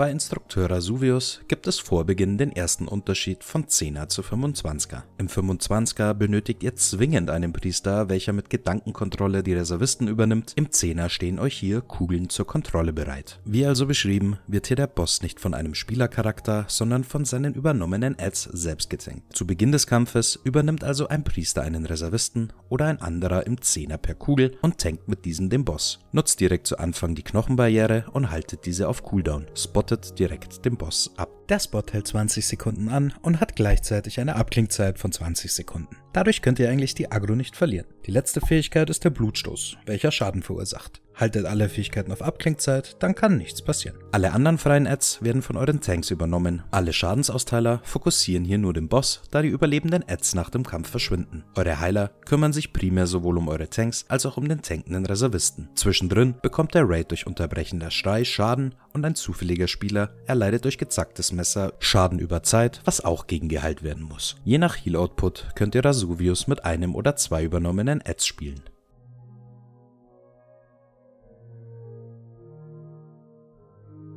Bei Instrukteur Rasuvius gibt es vor Beginn den ersten Unterschied von 10er zu 25er. Im 25er benötigt ihr zwingend einen Priester, welcher mit Gedankenkontrolle die Reservisten übernimmt. Im 10er stehen euch hier Kugeln zur Kontrolle bereit. Wie also beschrieben, wird hier der Boss nicht von einem Spielercharakter, sondern von seinen übernommenen Ads selbst getankt. Zu Beginn des Kampfes übernimmt also ein Priester einen Reservisten oder ein anderer im 10er per Kugel und tankt mit diesem den Boss. Nutzt direkt zu Anfang die Knochenbarriere und haltet diese auf Cooldown. Spot wartet direkt dem Boss ab. Der Spot hält 20 Sekunden an und hat gleichzeitig eine Abklingzeit von 20 Sekunden. Dadurch könnt ihr eigentlich die Agro nicht verlieren. Die letzte Fähigkeit ist der Blutstoß, welcher Schaden verursacht. Haltet alle Fähigkeiten auf Abklingzeit, dann kann nichts passieren. Alle anderen freien Ads werden von euren Tanks übernommen. Alle Schadensausteiler fokussieren hier nur den Boss, da die überlebenden Ads nach dem Kampf verschwinden. Eure Heiler kümmern sich primär sowohl um eure Tanks als auch um den tankenden Reservisten. Zwischendrin bekommt der Raid durch unterbrechender Schrei Schaden und ein zufälliger Spieler erleidet durch gezacktes Messer Schaden über Zeit, was auch gegengeheilt werden muss. Je nach Heal-Output könnt ihr Rasuvius mit einem oder zwei übernommenen Ads spielen.